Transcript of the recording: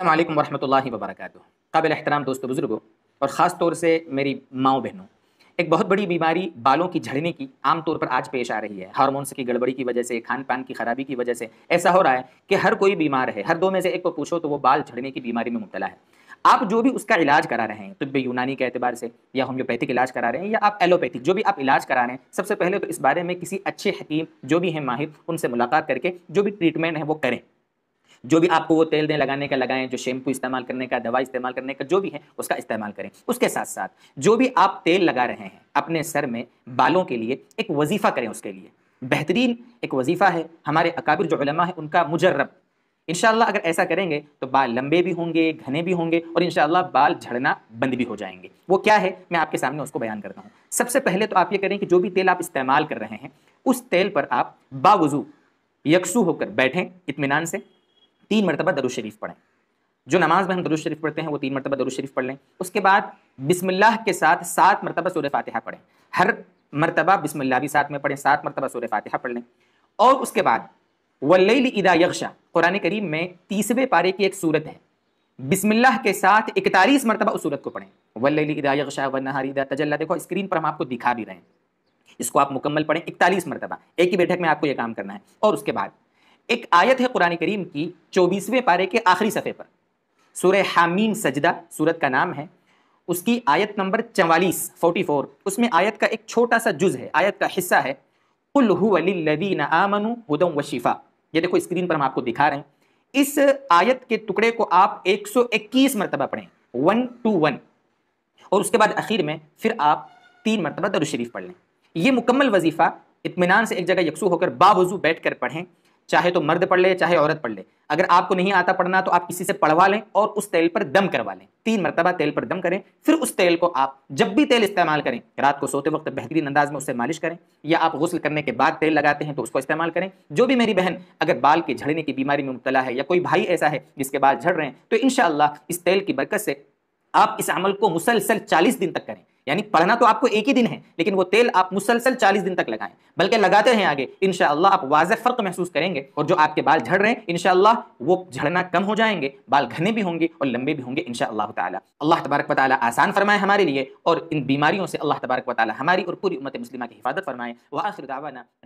अल्लाम वरहमल वबरक काबिल अहतराम दोस्तों बुज़ुर्गों और ख़ास तौर से मेरी माओ बहनों एक बहुत बड़ी बीमारी बालों की झड़ने की आम तौर पर आज पेश आ रही है हारमोनस की गड़बड़ी की वजह से खान पान की खराबी की वजह से ऐसा हो रहा है कि हर कोई बीमार है हर दो में से एक को पूछो तो वो बाल झड़ने की बीमारी में मुबला है आप जो भी उसका इलाज करा रहे हैं तब तो यूनानी के अतबार से या होम्योपैथिक इलाज करा रहे हैं या आप एलोपैथिक जो भी आप इलाज करा रहे हैं सबसे पहले तो इस बारे में किसी अच्छे हकीम जो भी हैं माहिर उनसे मुलाकात करके जो भी ट्रीटमेंट है वो करें जो भी आपको वो तेल दें लगाने का लगाएं जो शैम्पू इस्तेमाल करने का दवा इस्तेमाल करने का जो भी है उसका इस्तेमाल करें उसके साथ साथ जो भी आप तेल लगा रहे हैं अपने सर में बालों के लिए एक वजीफ़ा करें उसके लिए बेहतरीन एक वजीफ़ा है हमारे अकाबिर जो है उनका मुजर्रब इनशाला अगर ऐसा करेंगे तो बाल लंबे भी होंगे घने भी होंगे और इन बाल झड़ना बंद भी हो जाएंगे वो क्या है मैं आपके सामने उसको बयान करता हूँ सबसे पहले तो आप ये करें कि जो भी तेल आप इस्तेमाल कर रहे हैं उस तेल पर आप बावजू यकसू होकर बैठें इतमान से तीन मरतबा दरुज शरीफ पढ़ें जो नमाज में हम दरुज शरीफ पढ़ते हैं वो तीन मरतबा दरुज शरीफ पढ़ लें उसके बाद बिसमिल्लाह के साथ सात मरतबा सूर फातहा पढ़ें हर मरतबा बिसमिल्ला भी साथ में पढ़ें सात मरतबा सूर फातहा पढ़ लें और उसके बाद वल्ल इदा यक्षा कुरान करीम में तीसरे पारे की एक सूरत है बिसमिल्लाह के साथ इकतालीस मरतबा उस सूरत को पढ़ें वल्ल इदा यक्षा व नहार इदा तजल्ला देखो स्क्रीन पर हम आपको दिखा भी रहे हैं इसको आप मुकम्मल पढ़ें इकतालीस मरतबा एक ही बैठक में आपको यह काम करना है और उसके बाद एक आयत है कुरान करीम की चौबीसवें पारे के आखिरी सफ़े पर सूर्य हामीम सजदा सूरत का नाम है उसकी आयत नंबर चवालीस फोर्टी फोर उसमें आयत का एक छोटा सा जुज है आयत का हिस्सा है आमनु हुदम व शिफा ये देखो स्क्रीन पर हम आपको दिखा रहे हैं इस आयत के टुकड़े को आप 121 मरतबा पढ़ें वन टू वन और उसके बाद आखिर में फिर आप तीन मरतबा दरुशरीफ पढ़ लें यह मुकम्मल वजीफ़ा इतमान से एक जगह यकसू होकर बावजू बैठ कर पढ़ें चाहे तो मर्द पढ़ ले चाहे औरत पढ़ ले अगर आपको नहीं आता पढ़ना तो आप किसी से पढ़वा लें और उस तेल पर दम करवा लें तीन मरतबा तेल पर दम करें फिर उस तेल को आप जब भी तेल इस्तेमाल करें रात को सोते वक्त बेहतरीन अंदाज में उससे मालिश करें या आप गसल करने के बाद तेल लगाते हैं तो उसको इस्तेमाल करें जो भी मेरी बहन अगर बाल के झड़ने की बीमारी में मुबतला है या कोई भाई ऐसा है जिसके बाल झड़ रहे हैं तो इन इस तेल की बरकत से आप इस अमल को मुसलसल चालीस दिन तक करें यानी पढ़ना तो आपको एक ही दिन है लेकिन वो तेल आप मुसलसल चालीस दिन तक लगाएं बल्कि लगाते हैं आगे इनशाला आप वाज फ़र्क महसूस करेंगे और जो आपके बाल झड़ रहे हैं इनशाला वो झड़ना कम हो जाएंगे बाल घने भी होंगे और लंबे भी होंगे इन अल्लाह तबारक वाली आसान फरमाए हमारे लिए और इन बीमारियों से अल्लाह तबारक वाली हमारी और पूरी उम्मत मुस्लिम की हिफाजत फरमाए वह आखिर दावाना